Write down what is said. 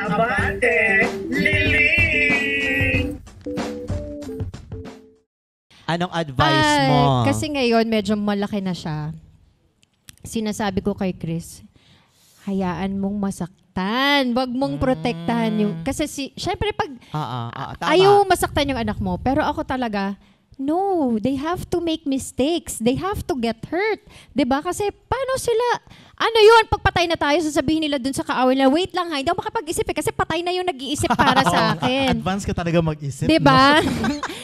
Abante, Liling! Anong advice Ay, mo? Kasi ngayon, medyo malaki na siya. Sinasabi ko kay Chris, hayaan mong masaktan. Wag mong mm. protektahan yung... Kasi si, syempre pag... Uh, uh, uh, ayaw masaktan yung anak mo. Pero ako talaga, No, they have to make mistakes. They have to get hurt. ba? Diba? Kasi paano sila, ano yun, pagpatay na tayo, sasabihin nila dun sa kaaway na, wait lang ha, hindi ako makapag-isip eh, kasi patay na yung nag-iisip para sa akin. Advance ka talaga mag-isip, diba? no?